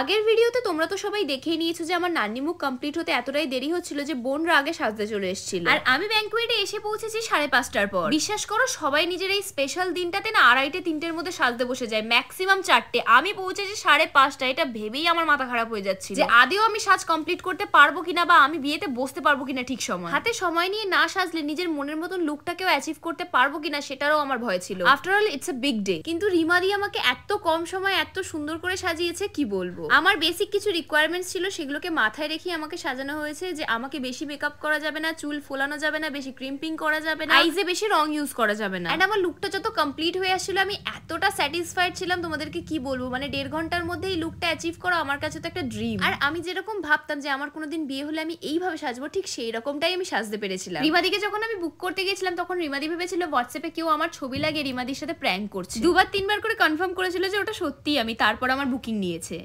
আগের ভিডিওতে তোমরা তো সবাই দেখেই নিয়েছো যে আমার মুখ কমপ্লিট হতে এতটাই দেরি হচ্ছিল যে বোনরা আগে সাজতে চলে এসেছিল আর আমি ব্যাংকুয়েটে এসে পৌঁছেছি সাড়ে পাঁচটার পর বিশ্বাস করো সবাই নিজের এই স্পেশাল দিনটাতে না আড়াইটে তিনটের মধ্যে সাজতে বসে যায় ম্যাক্সিমাম চারটে আমি পৌঁছেছি সাড়ে পাঁচটা এটা ভেবেই আমার মাথা খারাপ হয়ে যাচ্ছে যে আদেও আমি সাজ কমপ্লিট করতে পারবো কিনা বা আমি বিয়েতে বসতে পারবো কিনা ঠিক সময় হাতে সময় নিয়ে না সাজলে নিজের মনের মতন লুকটাকেও অ্যাচিভ করতে পারবো কিনা সেটারও আমার ভয় ছিল after all it's a big day কিন্তু রিমাদি আমাকে এত কম সময় এত সুন্দর করে সাজিয়েছে কি বলবো আমার বেসিক কিছু রিকোয়ারমেন্টস ছিল সেগুলোকে মাথায় রেখে আমাকে সাজানো হয়েছে যে আমাকে বেশি মেকআপ করা যাবে না চুল ফোলানো যাবে না বেশি ক্রিম্পিং করা যাবে না আইজে বেশি রং ইউজ করা যাবে না এন্ড আমার লুকটা যত কমপ্লিট হয়ে আসছিল আমি এতটা স্যাটিসফাইড ছিলাম তোমাদেরকে কি বলবো মানে দেড় ঘন্টার মধ্যে এই লুকটা অ্যাচিভ করা আমার কাছে তো একটা ড্রিম আর আমি যেরকম ভাবতাম যে আমার কোনোদিন বিয়ে হলে আমি এইভাবে সাজবো ঠিক সেই রকমটাই আমি সাজতে পেরেছিলাম রিমাদিকে যখন আমি বুক করতে গেছিলাম তখন রিমাদি ভেবেছিল হোয়াটসঅ্যাপে কেউ আমার ছবি লাগিয়ে রিমাদির সাথে প্র্যাঙ্ক করছে দুবার তিনবার করে কনফার্ম করেছিল যে ওটা সত্যি আমি তারপর আমার বুকিং নিয়েছে